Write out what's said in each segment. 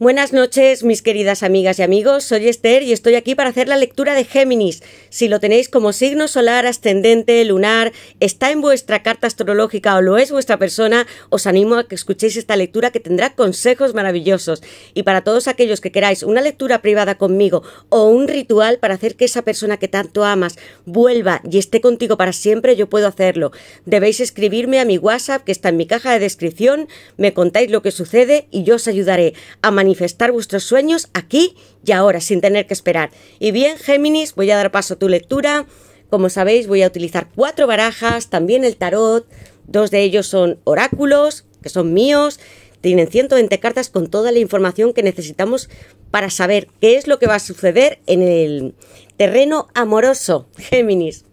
Buenas noches, mis queridas amigas y amigos. Soy Esther y estoy aquí para hacer la lectura de Géminis. Si lo tenéis como signo solar, ascendente, lunar, está en vuestra carta astrológica o lo es vuestra persona, os animo a que escuchéis esta lectura que tendrá consejos maravillosos. Y para todos aquellos que queráis una lectura privada conmigo o un ritual para hacer que esa persona que tanto amas vuelva y esté contigo para siempre, yo puedo hacerlo. Debéis escribirme a mi WhatsApp que está en mi caja de descripción, me contáis lo que sucede y yo os ayudaré a manifestar vuestros sueños aquí y ahora, sin tener que esperar. Y bien, Géminis, voy a dar paso a tu lectura. Como sabéis, voy a utilizar cuatro barajas, también el tarot. Dos de ellos son oráculos, que son míos. Tienen 120 cartas con toda la información que necesitamos para saber qué es lo que va a suceder en el terreno amoroso, Géminis.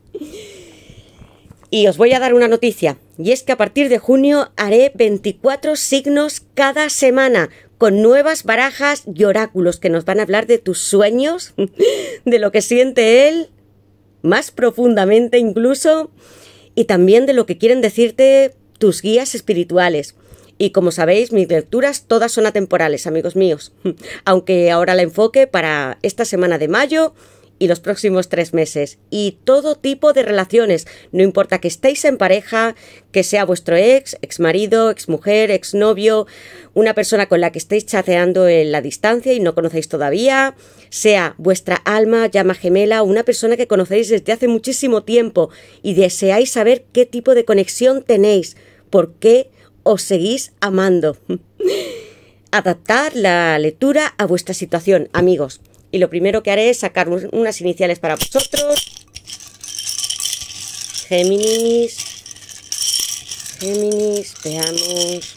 Y os voy a dar una noticia, y es que a partir de junio haré 24 signos cada semana con nuevas barajas y oráculos que nos van a hablar de tus sueños, de lo que siente él, más profundamente incluso, y también de lo que quieren decirte tus guías espirituales. Y como sabéis, mis lecturas todas son atemporales, amigos míos, aunque ahora la enfoque para esta semana de mayo y los próximos tres meses y todo tipo de relaciones. No importa que estéis en pareja, que sea vuestro ex, ex marido, ex mujer, ex novio, una persona con la que estéis chateando en la distancia y no conocéis todavía, sea vuestra alma, llama gemela, una persona que conocéis desde hace muchísimo tiempo y deseáis saber qué tipo de conexión tenéis, por qué os seguís amando. Adaptar la lectura a vuestra situación, amigos y lo primero que haré es sacar unas iniciales para vosotros. Géminis. Géminis, veamos.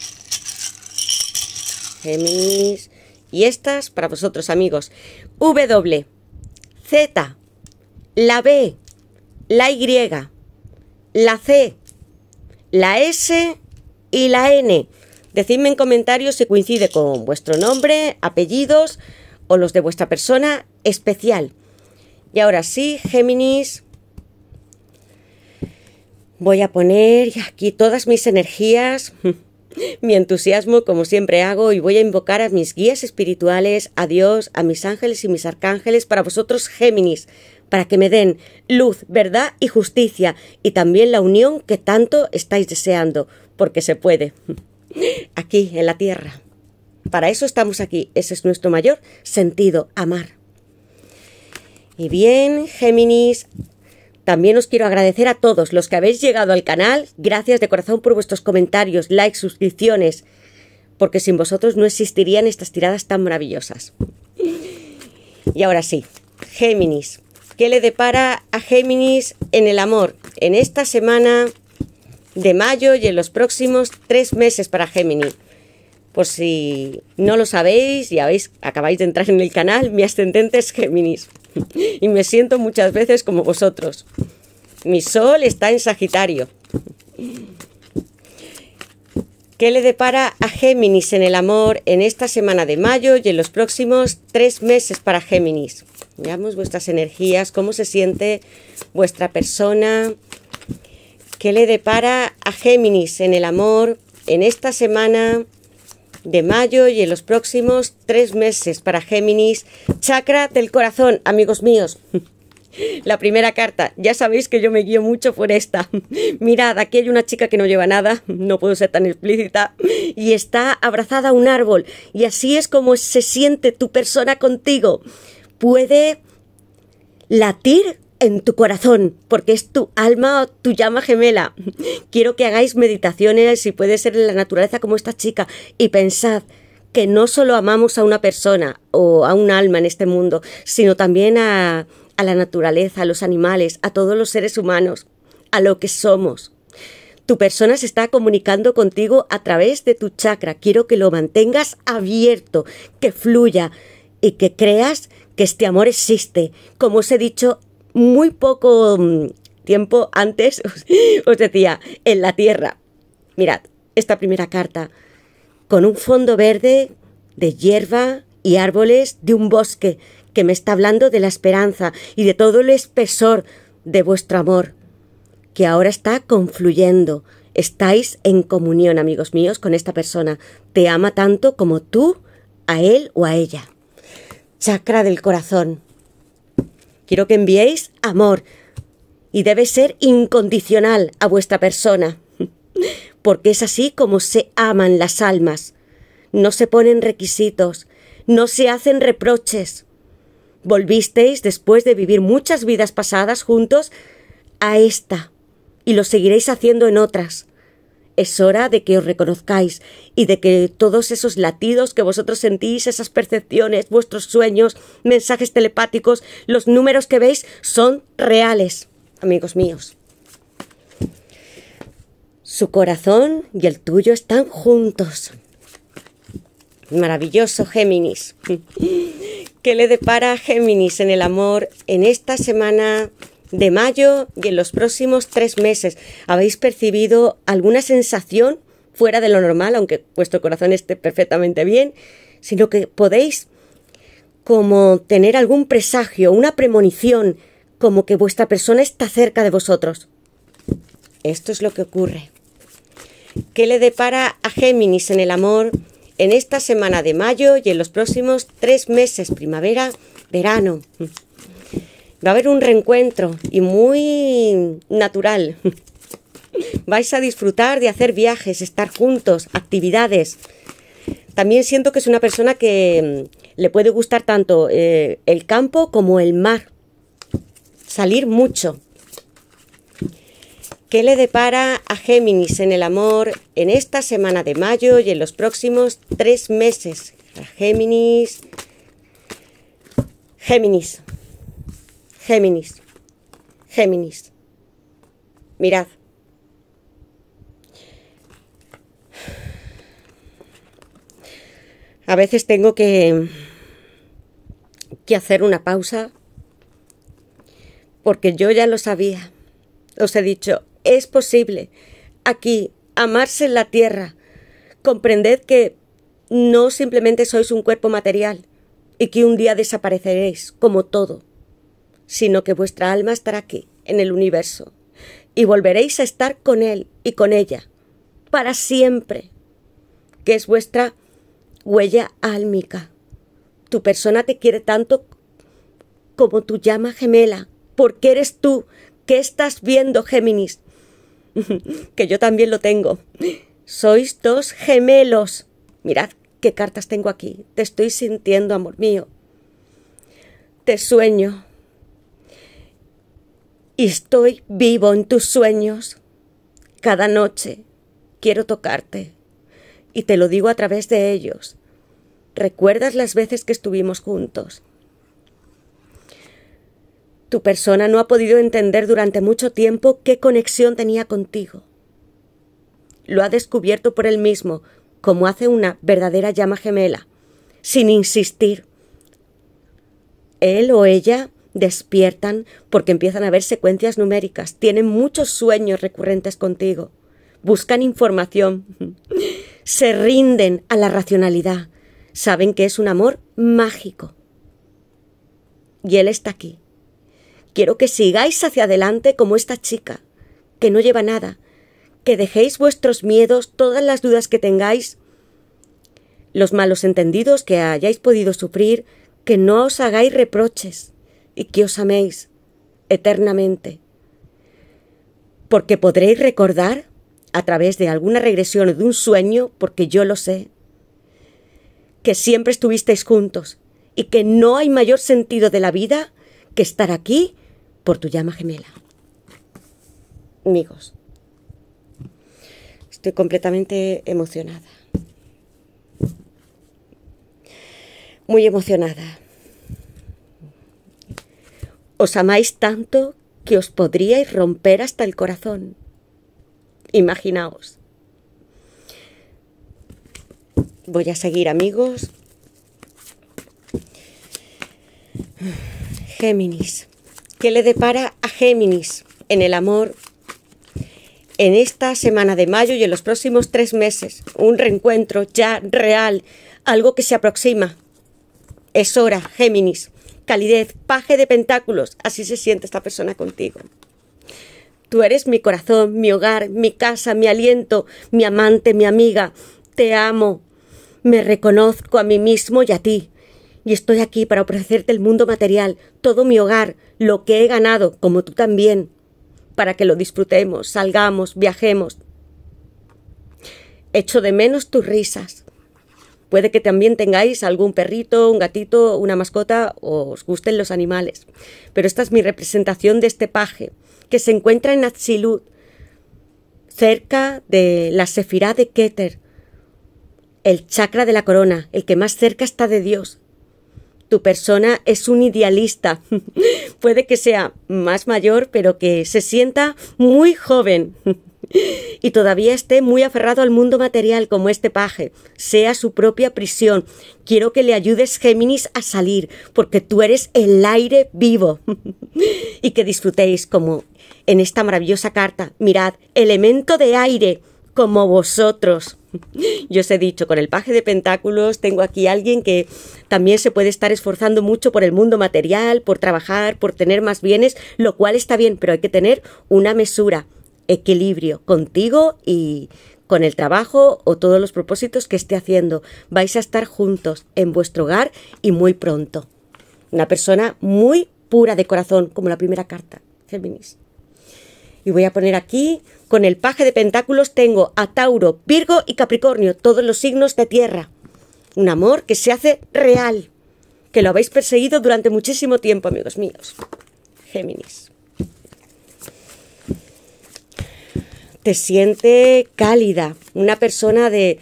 Géminis. Y estas para vosotros, amigos. W, Z, la B, la Y, la C, la S y la N. Decidme en comentarios si coincide con vuestro nombre, apellidos o los de vuestra persona especial. Y ahora sí, Géminis, voy a poner aquí todas mis energías, mi entusiasmo, como siempre hago, y voy a invocar a mis guías espirituales, a Dios, a mis ángeles y mis arcángeles para vosotros, Géminis, para que me den luz, verdad y justicia, y también la unión que tanto estáis deseando, porque se puede, aquí en la tierra. Para eso estamos aquí. Ese es nuestro mayor sentido, amar. Y bien, Géminis, también os quiero agradecer a todos los que habéis llegado al canal. Gracias de corazón por vuestros comentarios, likes, suscripciones, porque sin vosotros no existirían estas tiradas tan maravillosas. Y ahora sí, Géminis. ¿Qué le depara a Géminis en el amor? En esta semana de mayo y en los próximos tres meses para Géminis. Por si no lo sabéis y habéis, acabáis de entrar en el canal, mi ascendente es Géminis y me siento muchas veces como vosotros. Mi sol está en Sagitario. ¿Qué le depara a Géminis en el amor en esta semana de mayo y en los próximos tres meses para Géminis? Veamos vuestras energías, cómo se siente vuestra persona. ¿Qué le depara a Géminis en el amor en esta semana de mayo y en los próximos tres meses para Géminis. Chakra del corazón, amigos míos. La primera carta, ya sabéis que yo me guío mucho por esta. Mirad, aquí hay una chica que no lleva nada, no puedo ser tan explícita, y está abrazada a un árbol, y así es como se siente tu persona contigo. Puede latir en tu corazón, porque es tu alma, tu llama gemela. Quiero que hagáis meditaciones, si puede ser en la naturaleza como esta chica, y pensad que no solo amamos a una persona o a un alma en este mundo, sino también a, a la naturaleza, a los animales, a todos los seres humanos, a lo que somos. Tu persona se está comunicando contigo a través de tu chakra. Quiero que lo mantengas abierto, que fluya y que creas que este amor existe. Como os he dicho, muy poco mm, tiempo antes os decía, en la Tierra. Mirad, esta primera carta, con un fondo verde de hierba y árboles de un bosque que me está hablando de la esperanza y de todo el espesor de vuestro amor, que ahora está confluyendo. Estáis en comunión, amigos míos, con esta persona. Te ama tanto como tú a él o a ella. Chakra del corazón. Quiero que enviéis amor y debe ser incondicional a vuestra persona, porque es así como se aman las almas. No se ponen requisitos, no se hacen reproches. Volvisteis, después de vivir muchas vidas pasadas juntos, a esta, y lo seguiréis haciendo en otras. Es hora de que os reconozcáis y de que todos esos latidos que vosotros sentís, esas percepciones, vuestros sueños, mensajes telepáticos, los números que veis son reales, amigos míos. Su corazón y el tuyo están juntos. Maravilloso Géminis. ¿Qué le depara a Géminis en el amor en esta semana de mayo y en los próximos tres meses. ¿Habéis percibido alguna sensación fuera de lo normal, aunque vuestro corazón esté perfectamente bien, sino que podéis como tener algún presagio, una premonición, como que vuestra persona está cerca de vosotros? Esto es lo que ocurre. ¿Qué le depara a Géminis en el amor en esta semana de mayo y en los próximos tres meses, primavera, verano? Va a haber un reencuentro y muy natural. Vais a disfrutar de hacer viajes, estar juntos, actividades. También siento que es una persona que mm, le puede gustar tanto eh, el campo como el mar. Salir mucho. ¿Qué le depara a Géminis en el amor en esta semana de mayo y en los próximos tres meses? A Géminis. Géminis. Géminis, Géminis, mirad. A veces tengo que, que hacer una pausa porque yo ya lo sabía. Os he dicho, es posible aquí amarse en la tierra. Comprended que no simplemente sois un cuerpo material y que un día desapareceréis, como todo sino que vuestra alma estará aquí, en el universo, y volveréis a estar con él y con ella, para siempre, que es vuestra huella álmica. Tu persona te quiere tanto como tu llama gemela, porque eres tú. ¿Qué estás viendo, Géminis? que yo también lo tengo. Sois dos gemelos. Mirad qué cartas tengo aquí. Te estoy sintiendo, amor mío. Te sueño, Estoy vivo en tus sueños. Cada noche quiero tocarte. Y te lo digo a través de ellos. ¿Recuerdas las veces que estuvimos juntos? Tu persona no ha podido entender durante mucho tiempo qué conexión tenía contigo. Lo ha descubierto por él mismo, como hace una verdadera llama gemela, sin insistir. Él o ella despiertan porque empiezan a ver secuencias numéricas, tienen muchos sueños recurrentes contigo, buscan información, se rinden a la racionalidad, saben que es un amor mágico. Y él está aquí. Quiero que sigáis hacia adelante como esta chica, que no lleva nada, que dejéis vuestros miedos, todas las dudas que tengáis, los malos entendidos que hayáis podido sufrir, que no os hagáis reproches y que os améis eternamente. Porque podréis recordar, a través de alguna regresión o de un sueño, porque yo lo sé, que siempre estuvisteis juntos y que no hay mayor sentido de la vida que estar aquí por tu llama gemela. Amigos, estoy completamente emocionada. Muy emocionada. Os amáis tanto que os podríais romper hasta el corazón. Imaginaos. Voy a seguir amigos. Géminis. ¿Qué le depara a Géminis en el amor en esta semana de mayo y en los próximos tres meses? Un reencuentro ya real, algo que se aproxima. Es hora, Géminis calidez, paje de pentáculos. Así se siente esta persona contigo. Tú eres mi corazón, mi hogar, mi casa, mi aliento, mi amante, mi amiga. Te amo. Me reconozco a mí mismo y a ti. Y estoy aquí para ofrecerte el mundo material, todo mi hogar, lo que he ganado, como tú también, para que lo disfrutemos, salgamos, viajemos. Echo de menos tus risas, Puede que también tengáis algún perrito, un gatito, una mascota o os gusten los animales. Pero esta es mi representación de este paje, que se encuentra en Atsilud, cerca de la Sefirá de Keter, el chakra de la corona, el que más cerca está de Dios. Tu persona es un idealista. Puede que sea más mayor, pero que se sienta muy joven. y todavía esté muy aferrado al mundo material como este paje, sea su propia prisión. Quiero que le ayudes, Géminis, a salir, porque tú eres el aire vivo. y que disfrutéis como en esta maravillosa carta. Mirad, elemento de aire, como vosotros. Yo os he dicho, con el paje de pentáculos tengo aquí alguien que también se puede estar esforzando mucho por el mundo material, por trabajar, por tener más bienes, lo cual está bien, pero hay que tener una mesura equilibrio contigo y con el trabajo o todos los propósitos que esté haciendo. Vais a estar juntos en vuestro hogar y muy pronto. Una persona muy pura de corazón, como la primera carta, Géminis. Y voy a poner aquí, con el paje de pentáculos tengo a Tauro, Virgo y Capricornio, todos los signos de tierra. Un amor que se hace real, que lo habéis perseguido durante muchísimo tiempo, amigos míos. Géminis. se siente cálida, una persona de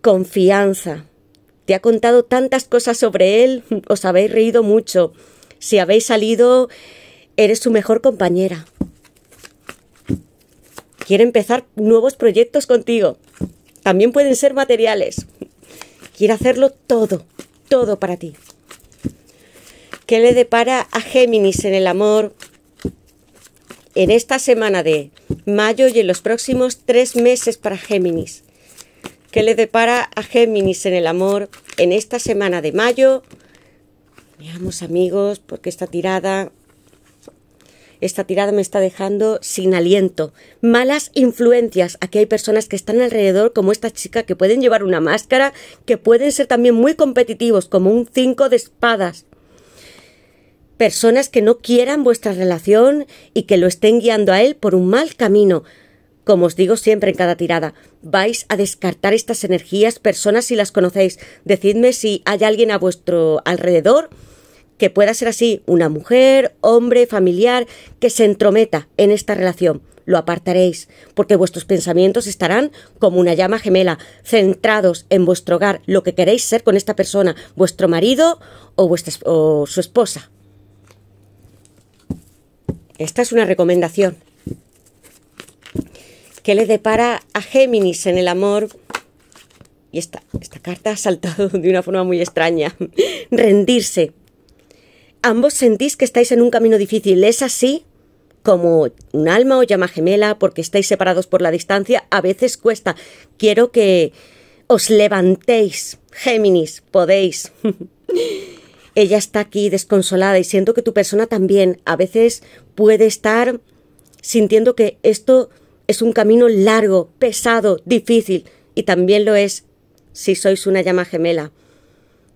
confianza. Te ha contado tantas cosas sobre él, os habéis reído mucho. Si habéis salido, eres su mejor compañera. Quiere empezar nuevos proyectos contigo. También pueden ser materiales. Quiere hacerlo todo, todo para ti. ¿Qué le depara a Géminis en el amor, en esta semana de mayo y en los próximos tres meses para Géminis. ¿Qué le depara a Géminis en el amor en esta semana de mayo? Veamos amigos, porque esta tirada, esta tirada me está dejando sin aliento. Malas influencias. Aquí hay personas que están alrededor, como esta chica, que pueden llevar una máscara, que pueden ser también muy competitivos, como un 5 de espadas personas que no quieran vuestra relación y que lo estén guiando a él por un mal camino. Como os digo siempre en cada tirada, vais a descartar estas energías, personas si las conocéis. Decidme si hay alguien a vuestro alrededor que pueda ser así, una mujer, hombre, familiar, que se entrometa en esta relación. Lo apartaréis, porque vuestros pensamientos estarán como una llama gemela, centrados en vuestro hogar, lo que queréis ser con esta persona, vuestro marido o, vuestra, o su esposa. Esta es una recomendación. que le depara a Géminis en el amor? Y esta, esta carta ha saltado de una forma muy extraña. Rendirse. Ambos sentís que estáis en un camino difícil. ¿Es así? Como un alma o llama gemela, porque estáis separados por la distancia, a veces cuesta. Quiero que os levantéis. Géminis, podéis. ella está aquí desconsolada y siento que tu persona también a veces puede estar sintiendo que esto es un camino largo, pesado, difícil, y también lo es si sois una llama gemela.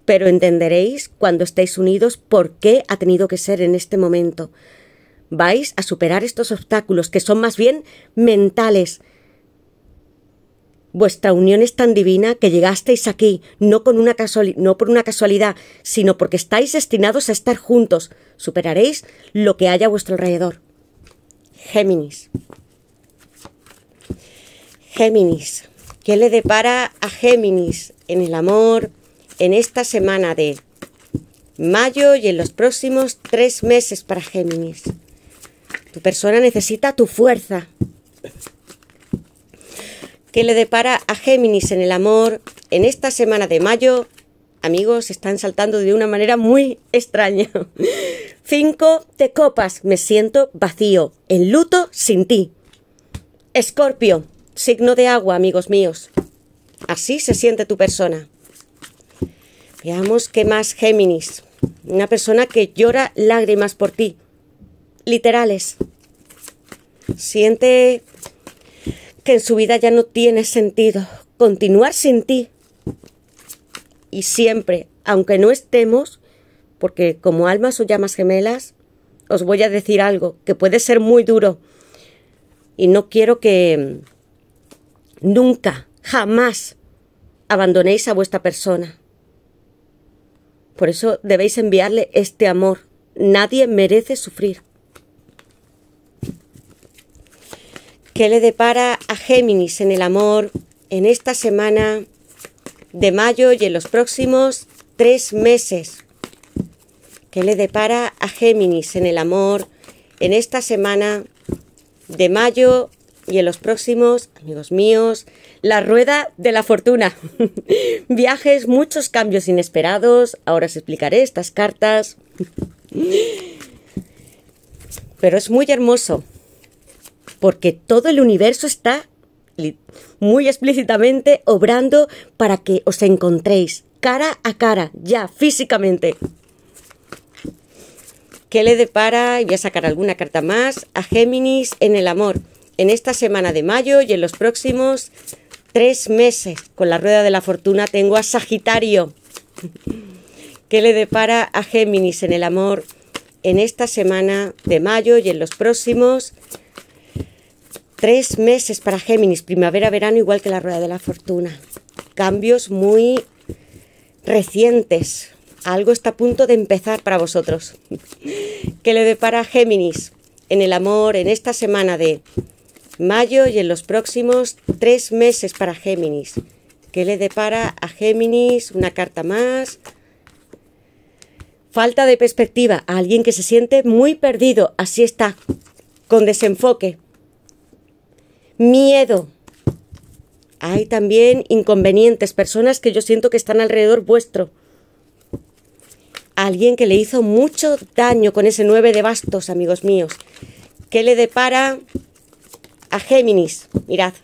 Pero entenderéis cuando estéis unidos por qué ha tenido que ser en este momento. Vais a superar estos obstáculos que son más bien mentales, Vuestra unión es tan divina que llegasteis aquí, no, con una no por una casualidad, sino porque estáis destinados a estar juntos. Superaréis lo que haya a vuestro alrededor. Géminis. Géminis. ¿Qué le depara a Géminis en el amor en esta semana de mayo y en los próximos tres meses para Géminis? Tu persona necesita tu fuerza. ¿Qué le depara a Géminis en el amor en esta semana de mayo? Amigos, están saltando de una manera muy extraña. Cinco de copas, me siento vacío, en luto sin ti. Escorpio, signo de agua, amigos míos. Así se siente tu persona. Veamos qué más Géminis. Una persona que llora lágrimas por ti. Literales. Siente en su vida ya no tiene sentido continuar sin ti. Y siempre, aunque no estemos, porque como almas o llamas gemelas, os voy a decir algo que puede ser muy duro. Y no quiero que mm, nunca, jamás abandonéis a vuestra persona. Por eso debéis enviarle este amor. Nadie merece sufrir. ¿Qué le depara a Géminis en el amor en esta semana de mayo y en los próximos tres meses? ¿Qué le depara a Géminis en el amor en esta semana de mayo y en los próximos, amigos míos, la rueda de la fortuna. Viajes, muchos cambios inesperados. Ahora os explicaré estas cartas. Pero es muy hermoso porque todo el universo está muy explícitamente obrando para que os encontréis cara a cara, ya físicamente. ¿Qué le depara? Y voy a sacar alguna carta más a Géminis en el amor, en esta semana de mayo y en los próximos tres meses. Con la rueda de la fortuna tengo a Sagitario. ¿Qué le depara a Géminis en el amor en esta semana de mayo y en los próximos Tres meses para Géminis, primavera-verano, igual que la rueda de la fortuna. Cambios muy recientes. Algo está a punto de empezar para vosotros. ¿Qué le depara a Géminis en el amor en esta semana de mayo y en los próximos tres meses para Géminis? ¿Qué le depara a Géminis? Una carta más. Falta de perspectiva. A alguien que se siente muy perdido. Así está. Con desenfoque. Miedo. Hay también inconvenientes, personas que yo siento que están alrededor vuestro. Alguien que le hizo mucho daño con ese 9 de bastos, amigos míos. ¿Qué le depara a Géminis? Mirad.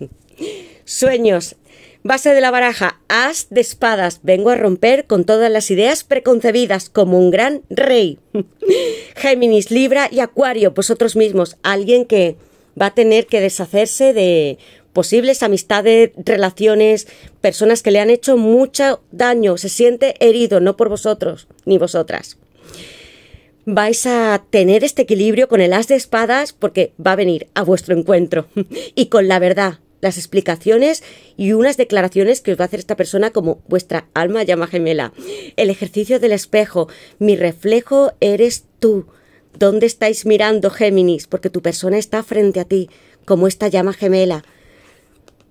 Sueños. Base de la baraja, as de espadas. Vengo a romper con todas las ideas preconcebidas como un gran rey. Géminis, Libra y Acuario, vosotros mismos. Alguien que va a tener que deshacerse de posibles amistades, relaciones, personas que le han hecho mucho daño, se siente herido, no por vosotros ni vosotras. Vais a tener este equilibrio con el as de espadas porque va a venir a vuestro encuentro y con la verdad, las explicaciones y unas declaraciones que os va a hacer esta persona como vuestra alma llama gemela. El ejercicio del espejo, mi reflejo eres tú ¿Dónde estáis mirando, Géminis? Porque tu persona está frente a ti, como esta llama gemela,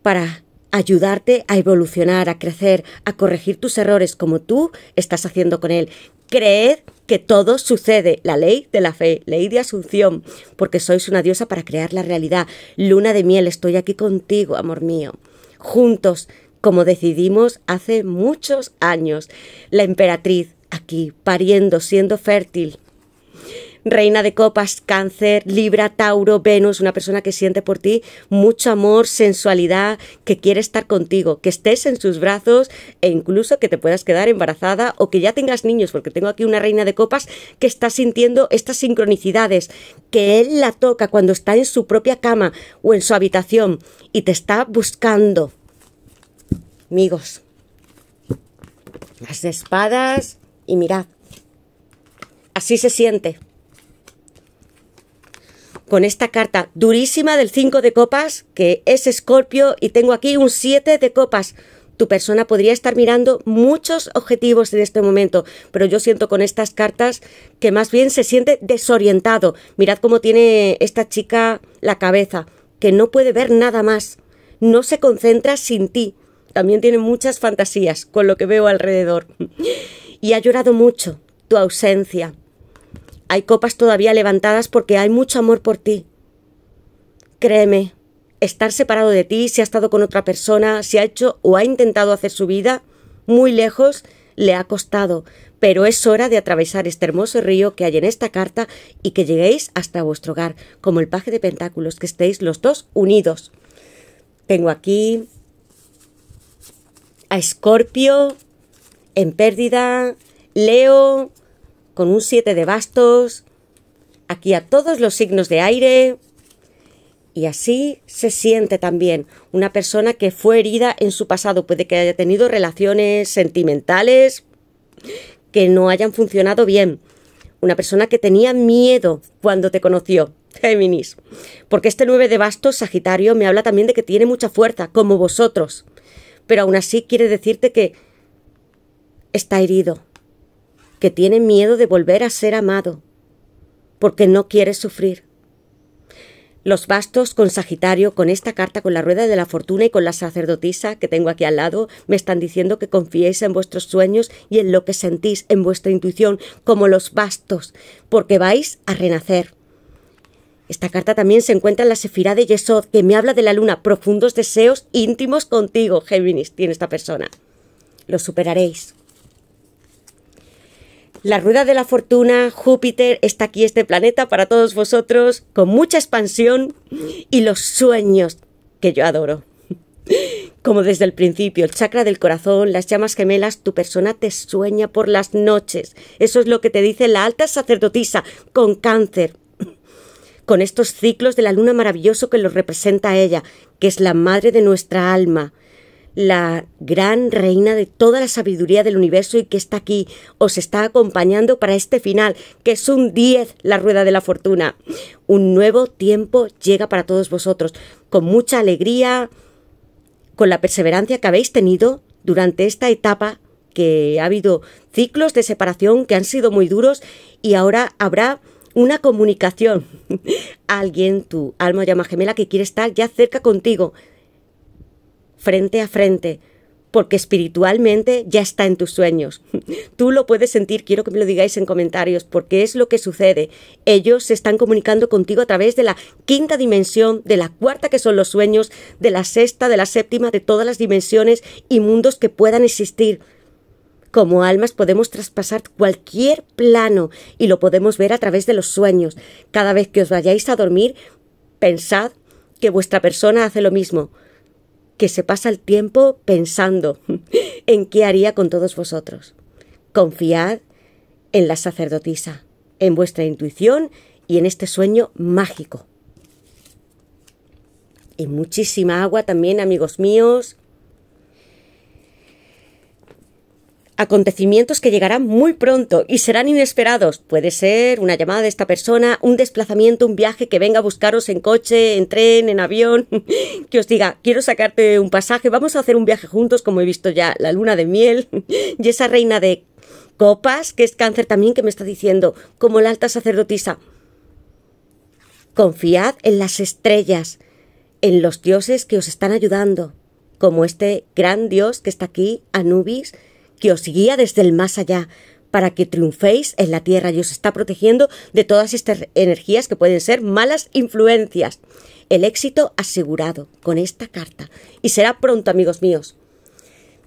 para ayudarte a evolucionar, a crecer, a corregir tus errores como tú estás haciendo con él. Creed que todo sucede, la ley de la fe, ley de asunción, porque sois una diosa para crear la realidad. Luna de miel, estoy aquí contigo, amor mío. Juntos, como decidimos hace muchos años, la emperatriz aquí, pariendo, siendo fértil reina de copas, cáncer, libra, tauro, Venus, una persona que siente por ti mucho amor, sensualidad, que quiere estar contigo, que estés en sus brazos e incluso que te puedas quedar embarazada o que ya tengas niños, porque tengo aquí una reina de copas que está sintiendo estas sincronicidades, que él la toca cuando está en su propia cama o en su habitación y te está buscando. Amigos, las espadas y mirad, así se siente con esta carta durísima del 5 de copas, que es Escorpio, y tengo aquí un 7 de copas. Tu persona podría estar mirando muchos objetivos en este momento, pero yo siento con estas cartas que más bien se siente desorientado. Mirad cómo tiene esta chica la cabeza, que no puede ver nada más, no se concentra sin ti. También tiene muchas fantasías con lo que veo alrededor. Y ha llorado mucho tu ausencia hay copas todavía levantadas porque hay mucho amor por ti. Créeme, estar separado de ti, si ha estado con otra persona, si ha hecho o ha intentado hacer su vida muy lejos, le ha costado, pero es hora de atravesar este hermoso río que hay en esta carta y que lleguéis hasta vuestro hogar, como el paje de pentáculos, que estéis los dos unidos. Tengo aquí a Escorpio en pérdida, Leo con un 7 de bastos, aquí a todos los signos de aire. Y así se siente también una persona que fue herida en su pasado, puede que haya tenido relaciones sentimentales que no hayan funcionado bien. Una persona que tenía miedo cuando te conoció, Géminis. Porque este 9 de bastos, Sagitario, me habla también de que tiene mucha fuerza, como vosotros. Pero aún así quiere decirte que está herido, que tiene miedo de volver a ser amado, porque no quiere sufrir. Los bastos con Sagitario, con esta carta, con la rueda de la fortuna y con la sacerdotisa que tengo aquí al lado, me están diciendo que confiéis en vuestros sueños y en lo que sentís, en vuestra intuición, como los bastos, porque vais a renacer. Esta carta también se encuentra en la Sefirá de Yesod, que me habla de la luna, profundos deseos íntimos contigo, Géminis, tiene esta persona. Lo superaréis. La rueda de la fortuna, Júpiter, está aquí este planeta para todos vosotros, con mucha expansión y los sueños que yo adoro. Como desde el principio, el chakra del corazón, las llamas gemelas, tu persona te sueña por las noches. Eso es lo que te dice la alta sacerdotisa con cáncer. Con estos ciclos de la luna maravilloso que los representa ella, que es la madre de nuestra alma la gran reina de toda la sabiduría del universo y que está aquí, os está acompañando para este final, que es un 10 la rueda de la fortuna. Un nuevo tiempo llega para todos vosotros, con mucha alegría, con la perseverancia que habéis tenido durante esta etapa, que ha habido ciclos de separación que han sido muy duros y ahora habrá una comunicación. Alguien, tu alma llama gemela, que quiere estar ya cerca contigo, frente a frente, porque espiritualmente ya está en tus sueños. Tú lo puedes sentir, quiero que me lo digáis en comentarios, porque es lo que sucede. Ellos se están comunicando contigo a través de la quinta dimensión, de la cuarta que son los sueños, de la sexta, de la séptima, de todas las dimensiones y mundos que puedan existir. Como almas podemos traspasar cualquier plano y lo podemos ver a través de los sueños. Cada vez que os vayáis a dormir, pensad que vuestra persona hace lo mismo que se pasa el tiempo pensando en qué haría con todos vosotros. Confiad en la sacerdotisa, en vuestra intuición y en este sueño mágico. Y muchísima agua también, amigos míos, acontecimientos que llegarán muy pronto y serán inesperados. Puede ser una llamada de esta persona, un desplazamiento, un viaje que venga a buscaros en coche, en tren, en avión, que os diga, quiero sacarte un pasaje, vamos a hacer un viaje juntos, como he visto ya, la luna de miel y esa reina de copas, que es cáncer también, que me está diciendo, como la alta sacerdotisa. Confiad en las estrellas, en los dioses que os están ayudando, como este gran dios que está aquí, Anubis, que os guía desde el más allá, para que triunféis en la tierra y os está protegiendo de todas estas energías que pueden ser malas influencias. El éxito asegurado con esta carta. Y será pronto, amigos míos.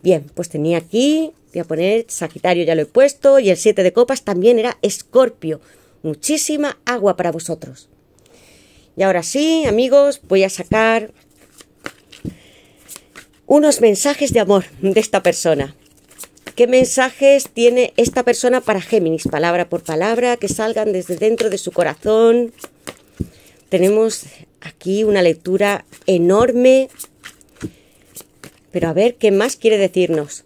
Bien, pues tenía aquí, voy a poner Sagitario, ya lo he puesto, y el 7 de copas también era Escorpio. Muchísima agua para vosotros. Y ahora sí, amigos, voy a sacar unos mensajes de amor de esta persona. ¿Qué mensajes tiene esta persona para Géminis? Palabra por palabra, que salgan desde dentro de su corazón. Tenemos aquí una lectura enorme. Pero a ver, ¿qué más quiere decirnos?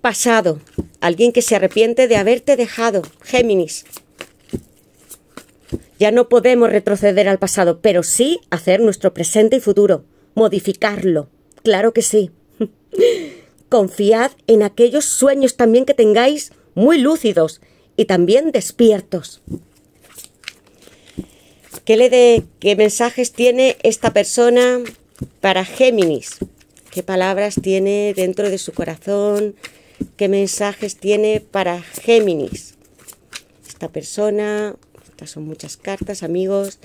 Pasado. Alguien que se arrepiente de haberte dejado. Géminis. Ya no podemos retroceder al pasado, pero sí hacer nuestro presente y futuro. Modificarlo. Claro que sí. Confiad en aquellos sueños también que tengáis muy lúcidos y también despiertos. ¿Qué, le de, ¿Qué mensajes tiene esta persona para Géminis? ¿Qué palabras tiene dentro de su corazón? ¿Qué mensajes tiene para Géminis? Esta persona, estas son muchas cartas, amigos.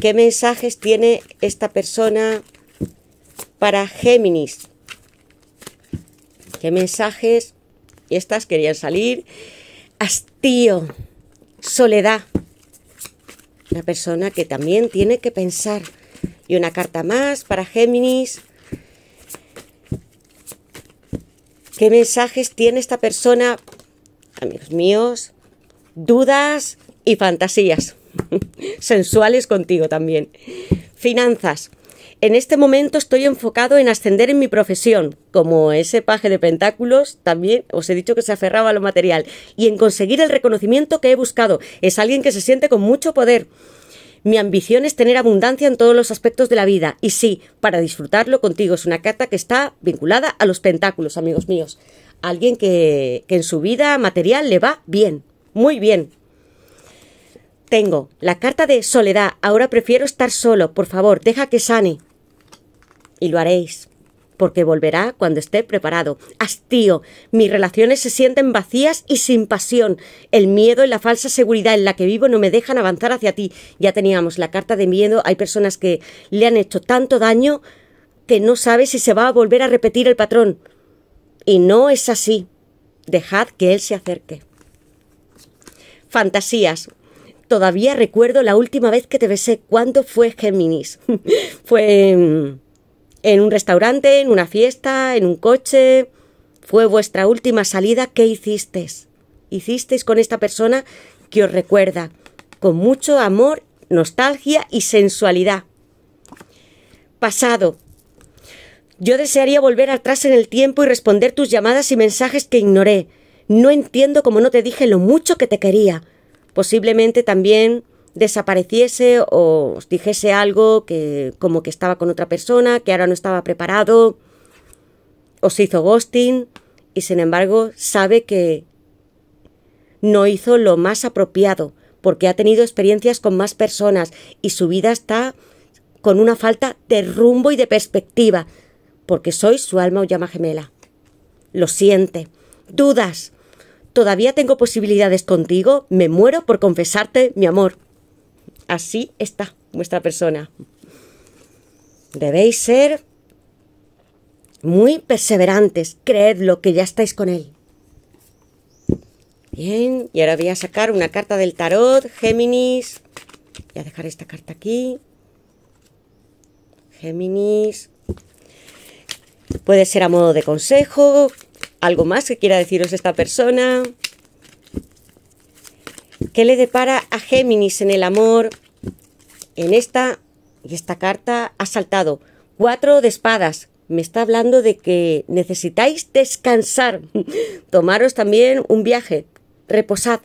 ¿Qué mensajes tiene esta persona para Géminis? mensajes. Y estas querían salir. Hastío, soledad. Una persona que también tiene que pensar. Y una carta más para Géminis. ¿Qué mensajes tiene esta persona? Amigos míos, dudas y fantasías sensuales contigo también. Finanzas. En este momento estoy enfocado en ascender en mi profesión, como ese paje de pentáculos también os he dicho que se aferraba a lo material, y en conseguir el reconocimiento que he buscado. Es alguien que se siente con mucho poder. Mi ambición es tener abundancia en todos los aspectos de la vida. Y sí, para disfrutarlo contigo es una carta que está vinculada a los pentáculos, amigos míos. Alguien que, en su vida material le va bien, muy bien. Tengo la carta de soledad. Ahora prefiero estar solo. Por favor, deja que sane y lo haréis, porque volverá cuando esté preparado. Hastío, mis relaciones se sienten vacías y sin pasión. El miedo y la falsa seguridad en la que vivo no me dejan avanzar hacia ti. Ya teníamos la carta de miedo, hay personas que le han hecho tanto daño que no sabe si se va a volver a repetir el patrón. Y no es así. Dejad que él se acerque. Fantasías. Todavía recuerdo la última vez que te besé. ¿Cuándo fue Géminis? fue mm, en un restaurante, en una fiesta, en un coche. Fue vuestra última salida. ¿Qué hicisteis? Hicisteis con esta persona que os recuerda con mucho amor, nostalgia y sensualidad. Pasado. Yo desearía volver atrás en el tiempo y responder tus llamadas y mensajes que ignoré. No entiendo cómo no te dije lo mucho que te quería. Posiblemente también desapareciese o os dijese algo que como que estaba con otra persona, que ahora no estaba preparado, o se hizo ghosting y sin embargo sabe que no hizo lo más apropiado porque ha tenido experiencias con más personas y su vida está con una falta de rumbo y de perspectiva porque soy su alma o llama gemela. Lo siente. Dudas. ¿Todavía tengo posibilidades contigo? Me muero por confesarte mi amor. Así está vuestra persona. Debéis ser muy perseverantes. Creed lo que ya estáis con él. Bien, y ahora voy a sacar una carta del tarot, Géminis. Voy a dejar esta carta aquí. Géminis. Puede ser a modo de consejo, algo más que quiera deciros esta persona. ¿Qué le depara a Géminis en el amor? En esta, y esta carta ha saltado. Cuatro de espadas. Me está hablando de que necesitáis descansar. Tomaros también un viaje. Reposad.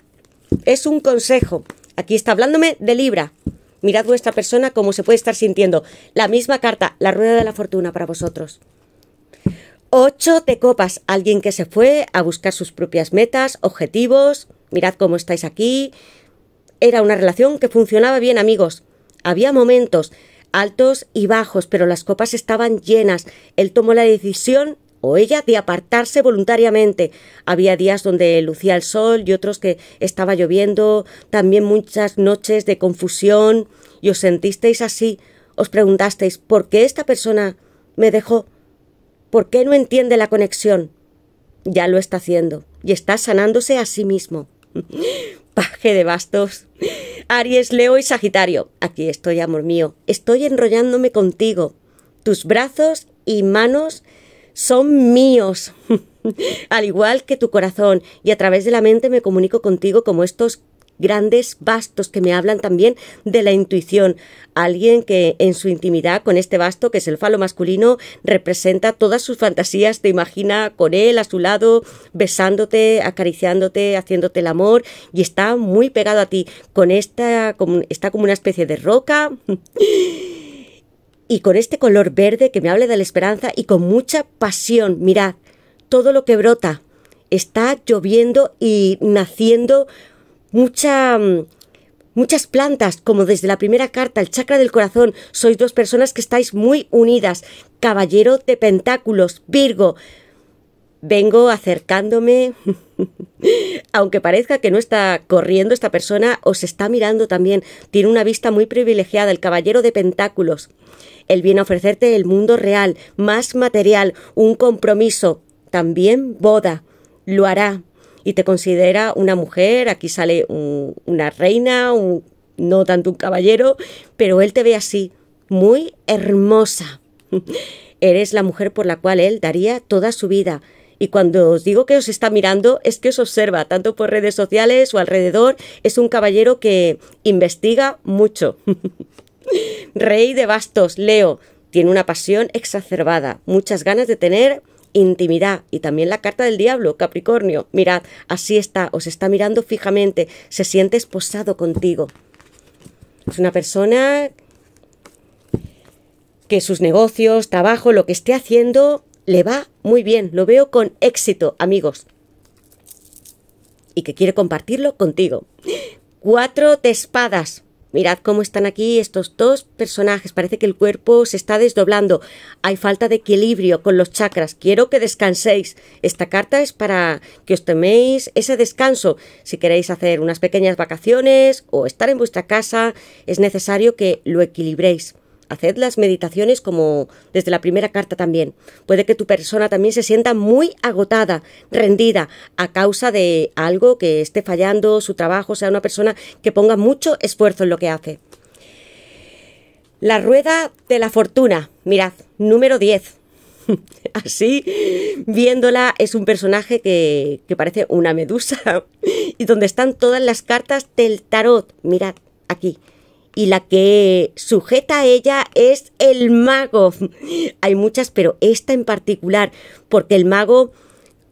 Es un consejo. Aquí está hablándome de Libra. Mirad vuestra persona cómo se puede estar sintiendo. La misma carta, la rueda de la fortuna para vosotros. Ocho de copas, alguien que se fue a buscar sus propias metas, objetivos, mirad cómo estáis aquí. Era una relación que funcionaba bien, amigos. Había momentos altos y bajos, pero las copas estaban llenas. Él tomó la decisión o ella de apartarse voluntariamente. Había días donde lucía el sol y otros que estaba lloviendo, también muchas noches de confusión, y os sentisteis así, os preguntasteis ¿por qué esta persona me dejó? ¿Por qué no entiende la conexión? Ya lo está haciendo, y está sanándose a sí mismo. Paje de bastos. Aries, Leo y Sagitario. Aquí estoy, amor mío. Estoy enrollándome contigo. Tus brazos y manos son míos. Al igual que tu corazón, y a través de la mente me comunico contigo como estos grandes, bastos que me hablan también de la intuición. Alguien que en su intimidad con este vasto, que es el falo masculino, representa todas sus fantasías, te imagina con él a su lado, besándote, acariciándote, haciéndote el amor y está muy pegado a ti. Con esta, como, está como una especie de roca. y con este color verde que me habla de la esperanza y con mucha pasión, mirad, todo lo que brota está lloviendo y naciendo Mm, muchas plantas, como desde la primera carta, el chakra del corazón, sois dos personas que estáis muy unidas. Caballero de Pentáculos, Virgo. Vengo acercándome, aunque parezca que no está corriendo esta persona, os está mirando también. Tiene una vista muy privilegiada, el Caballero de Pentáculos. Él viene a ofrecerte el mundo real, más material, un compromiso, también boda. Lo hará, y te considera una mujer, aquí sale una reina, no tanto un caballero, pero él te ve así, muy hermosa. Eres la mujer por la cual él daría toda su vida. Y cuando os digo que os está mirando, es que os observa, tanto por redes sociales o alrededor, es un caballero que investiga mucho. Rey de bastos, Leo, tiene una pasión exacerbada, muchas ganas de tener intimidad y también la carta del diablo, Capricornio. Mirad, así está, os está mirando fijamente, se siente esposado contigo. Es una persona que sus negocios, trabajo, lo que esté haciendo, le va muy bien. Lo veo con éxito, amigos. Y que quiere compartirlo contigo. Cuatro de espadas. Mirad cómo están aquí estos dos personajes. Parece que el cuerpo se está desdoblando. Hay falta de equilibrio con los chakras. Quiero que descanséis. Esta carta es para que os teméis ese descanso. Si queréis hacer unas pequeñas vacaciones o estar en vuestra casa, es necesario que lo equilibréis. Haced las meditaciones como desde la primera carta también. Puede que tu persona también se sienta muy agotada, rendida, a causa de algo que esté fallando, su trabajo, sea una persona que ponga mucho esfuerzo en lo que hace. La rueda de la fortuna, mirad, número 10. Así, viéndola, es un personaje que, que parece una medusa y donde están todas las cartas del tarot. Mirad, aquí y la que sujeta a ella es el mago. Hay muchas, pero esta en particular, porque el mago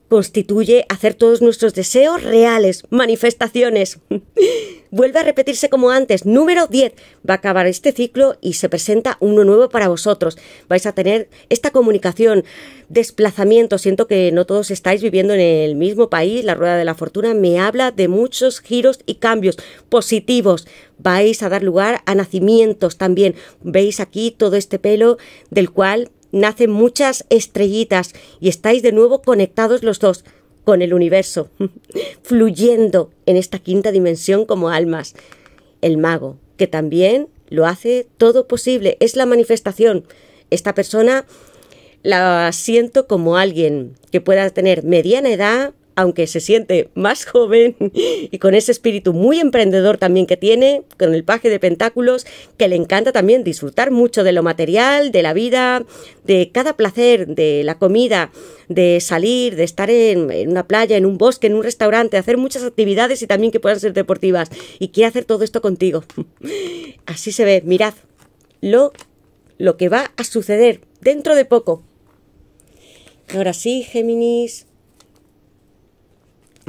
constituye hacer todos nuestros deseos reales, manifestaciones. Vuelve a repetirse como antes. Número 10. Va a acabar este ciclo y se presenta uno nuevo para vosotros. Vais a tener esta comunicación, desplazamiento. Siento que no todos estáis viviendo en el mismo país. La rueda de la fortuna me habla de muchos giros y cambios positivos. Vais a dar lugar a nacimientos también. Veis aquí todo este pelo del cual nacen muchas estrellitas y estáis de nuevo conectados los dos con el universo, fluyendo en esta quinta dimensión como almas. El mago, que también lo hace todo posible, es la manifestación. Esta persona la siento como alguien que pueda tener mediana edad, aunque se siente más joven y con ese espíritu muy emprendedor también que tiene, con el paje de pentáculos, que le encanta también disfrutar mucho de lo material, de la vida, de cada placer, de la comida, de salir, de estar en, una playa, en un bosque, en un restaurante, hacer muchas actividades y también que puedan ser deportivas. Y quiere hacer todo esto contigo. Así se ve, mirad lo, lo que va a suceder dentro de poco. Ahora sí, Géminis.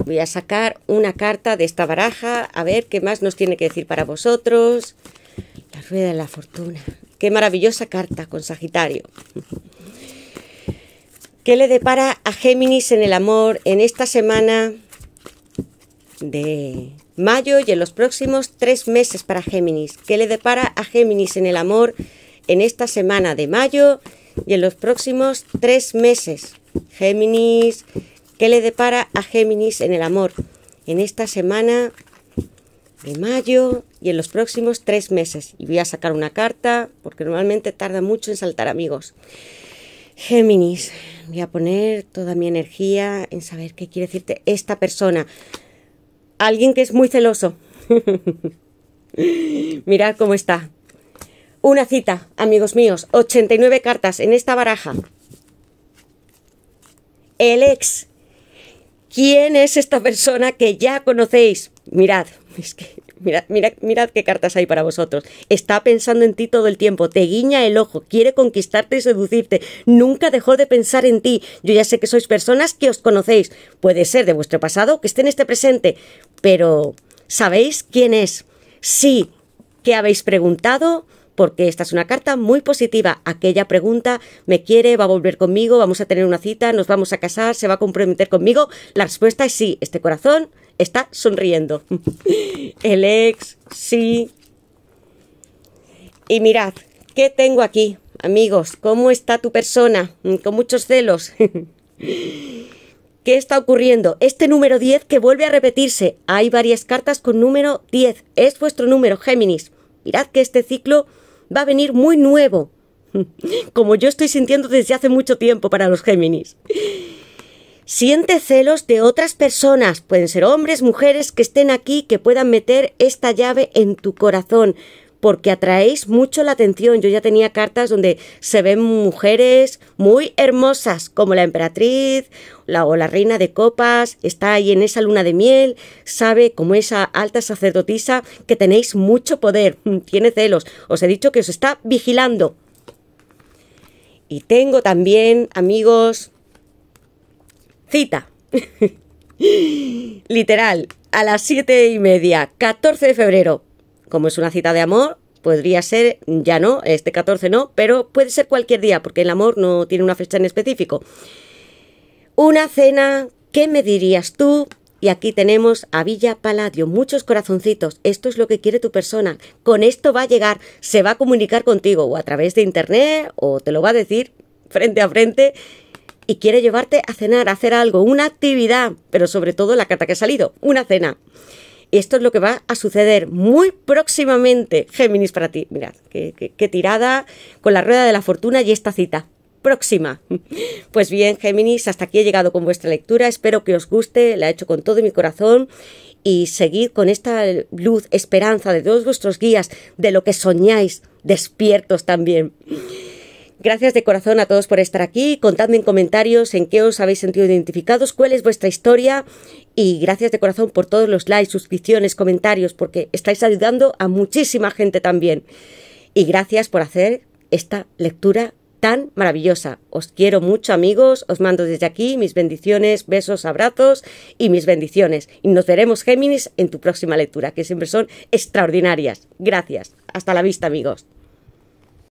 Voy a sacar una carta de esta baraja, a ver qué más nos tiene que decir para vosotros. La rueda de la fortuna. Qué maravillosa carta con Sagitario. ¿Qué le depara a Géminis en el amor en esta semana de mayo y en los próximos tres meses para Géminis? ¿Qué le depara a Géminis en el amor en esta semana de mayo y en los próximos tres meses? Géminis, ¿Qué le depara a Géminis en el amor en esta semana de mayo y en los próximos tres meses? Y voy a sacar una carta porque normalmente tarda mucho en saltar amigos. Géminis, voy a poner toda mi energía en saber qué quiere decirte esta persona. Alguien que es muy celoso. Mirad cómo está. Una cita, amigos míos. 89 cartas en esta baraja. El ex ¿Quién es esta persona que ya conocéis? Mirad, Mirad, mirad, qué cartas hay para vosotros. Está pensando en ti todo el tiempo, te guiña el ojo, quiere conquistarte y seducirte. Nunca dejó de pensar en ti. Yo ya sé que sois personas que os conocéis. Puede ser de vuestro pasado que esté en este presente. Pero, ¿sabéis quién es? Sí, que habéis preguntado, porque esta es una carta muy positiva. Aquella pregunta, ¿me quiere? ¿Va a volver conmigo? ¿Vamos a tener una cita? ¿Nos vamos a casar? ¿Se va a comprometer conmigo? La respuesta es sí. Este corazón está sonriendo. El ex, sí. Y mirad, ¿qué tengo aquí? Amigos, ¿cómo está tu persona? Mm, con muchos celos. ¿Qué está ocurriendo? Este número 10 que vuelve a repetirse. Hay varias cartas con número 10. Es vuestro número, Géminis. Mirad que este ciclo va a venir muy nuevo, como yo estoy sintiendo desde hace mucho tiempo para los Géminis. Siente celos de otras personas, pueden ser hombres, mujeres, que estén aquí, que puedan meter esta llave en tu corazón, porque atraéis mucho la atención. Yo ya tenía cartas donde se ven mujeres muy hermosas, como la emperatriz la, o la reina de copas, está ahí en esa luna de miel, sabe como esa alta sacerdotisa que tenéis mucho poder, tiene celos, os he dicho que os está vigilando. Y tengo también, amigos, cita. Literal, a las siete y media, 14 de febrero, como es una cita de amor, podría ser, ya no, este 14 no, pero puede ser cualquier día, porque el amor no tiene una fecha en específico. Una cena, ¿qué me dirías tú? Y aquí tenemos a Villa Paladio, muchos corazoncitos. Esto es lo que quiere tu persona. Con esto va a llegar, se va a comunicar contigo o a través de internet o te lo va a decir frente a frente y quiere llevarte a cenar, a hacer algo, una actividad, pero sobre todo la carta que ha salido, una cena. Y Esto es lo que va a suceder muy próximamente, Géminis, para ti. Mirad, qué, qué tirada con la rueda de la fortuna y esta cita próxima. Pues bien, Géminis, hasta aquí he llegado con vuestra lectura. Espero que os guste, la he hecho con todo mi corazón. Y seguid con esta luz, esperanza de todos vuestros guías, de lo que soñáis, despiertos también. Gracias de corazón a todos por estar aquí. Contadme en comentarios en qué os habéis sentido identificados, cuál es vuestra historia y gracias de corazón por todos los likes, suscripciones, comentarios, porque estáis ayudando a muchísima gente también. Y gracias por hacer esta lectura tan maravillosa. Os quiero mucho amigos, os mando desde aquí mis bendiciones, besos, abrazos y mis bendiciones. Y nos veremos Géminis en tu próxima lectura, que siempre son extraordinarias. Gracias. Hasta la vista amigos.